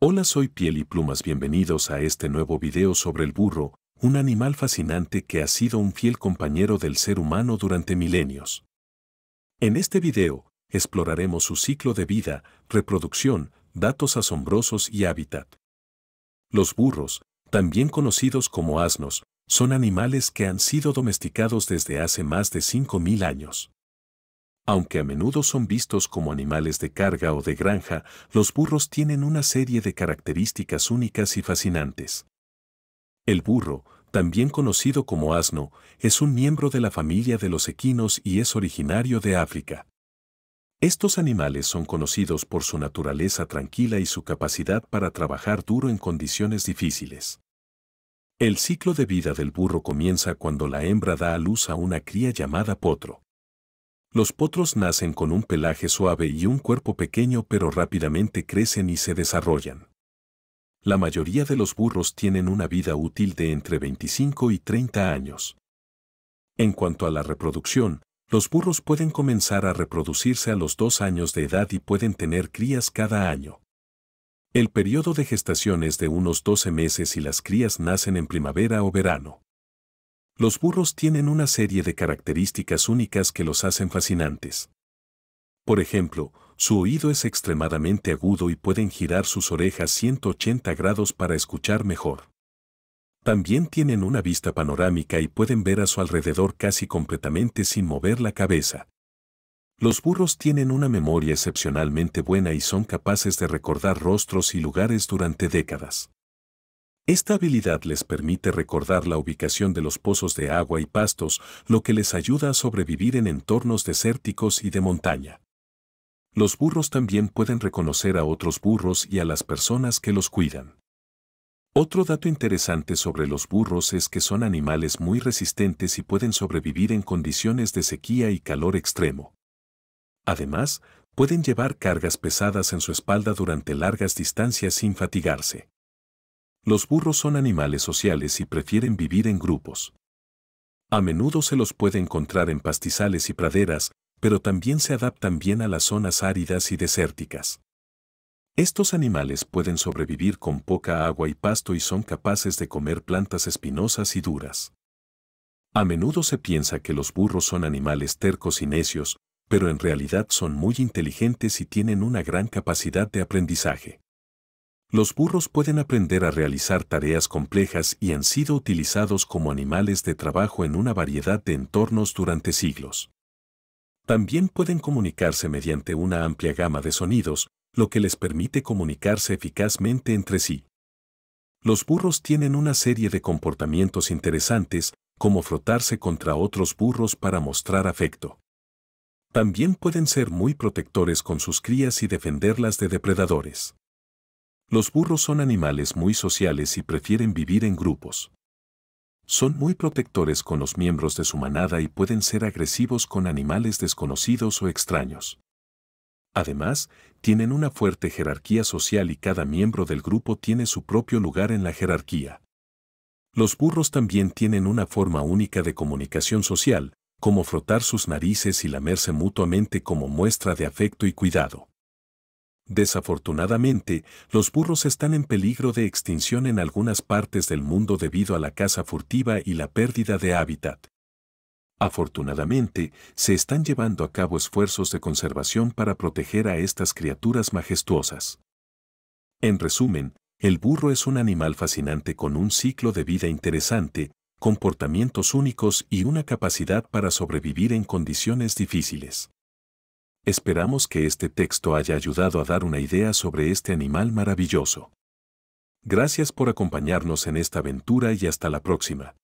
Hola soy Piel y Plumas bienvenidos a este nuevo video sobre el burro, un animal fascinante que ha sido un fiel compañero del ser humano durante milenios. En este video, exploraremos su ciclo de vida, reproducción, datos asombrosos y hábitat. Los burros, también conocidos como asnos, son animales que han sido domesticados desde hace más de 5.000 años. Aunque a menudo son vistos como animales de carga o de granja, los burros tienen una serie de características únicas y fascinantes. El burro, también conocido como asno, es un miembro de la familia de los equinos y es originario de África. Estos animales son conocidos por su naturaleza tranquila y su capacidad para trabajar duro en condiciones difíciles. El ciclo de vida del burro comienza cuando la hembra da a luz a una cría llamada potro. Los potros nacen con un pelaje suave y un cuerpo pequeño pero rápidamente crecen y se desarrollan. La mayoría de los burros tienen una vida útil de entre 25 y 30 años. En cuanto a la reproducción, los burros pueden comenzar a reproducirse a los dos años de edad y pueden tener crías cada año. El periodo de gestación es de unos 12 meses y las crías nacen en primavera o verano. Los burros tienen una serie de características únicas que los hacen fascinantes. Por ejemplo, su oído es extremadamente agudo y pueden girar sus orejas 180 grados para escuchar mejor. También tienen una vista panorámica y pueden ver a su alrededor casi completamente sin mover la cabeza. Los burros tienen una memoria excepcionalmente buena y son capaces de recordar rostros y lugares durante décadas. Esta habilidad les permite recordar la ubicación de los pozos de agua y pastos, lo que les ayuda a sobrevivir en entornos desérticos y de montaña. Los burros también pueden reconocer a otros burros y a las personas que los cuidan. Otro dato interesante sobre los burros es que son animales muy resistentes y pueden sobrevivir en condiciones de sequía y calor extremo. Además, pueden llevar cargas pesadas en su espalda durante largas distancias sin fatigarse. Los burros son animales sociales y prefieren vivir en grupos. A menudo se los puede encontrar en pastizales y praderas, pero también se adaptan bien a las zonas áridas y desérticas. Estos animales pueden sobrevivir con poca agua y pasto y son capaces de comer plantas espinosas y duras. A menudo se piensa que los burros son animales tercos y necios, pero en realidad son muy inteligentes y tienen una gran capacidad de aprendizaje. Los burros pueden aprender a realizar tareas complejas y han sido utilizados como animales de trabajo en una variedad de entornos durante siglos. También pueden comunicarse mediante una amplia gama de sonidos, lo que les permite comunicarse eficazmente entre sí. Los burros tienen una serie de comportamientos interesantes, como frotarse contra otros burros para mostrar afecto. También pueden ser muy protectores con sus crías y defenderlas de depredadores. Los burros son animales muy sociales y prefieren vivir en grupos. Son muy protectores con los miembros de su manada y pueden ser agresivos con animales desconocidos o extraños. Además, tienen una fuerte jerarquía social y cada miembro del grupo tiene su propio lugar en la jerarquía. Los burros también tienen una forma única de comunicación social, como frotar sus narices y lamerse mutuamente como muestra de afecto y cuidado. Desafortunadamente, los burros están en peligro de extinción en algunas partes del mundo debido a la caza furtiva y la pérdida de hábitat. Afortunadamente, se están llevando a cabo esfuerzos de conservación para proteger a estas criaturas majestuosas. En resumen, el burro es un animal fascinante con un ciclo de vida interesante, comportamientos únicos y una capacidad para sobrevivir en condiciones difíciles. Esperamos que este texto haya ayudado a dar una idea sobre este animal maravilloso. Gracias por acompañarnos en esta aventura y hasta la próxima.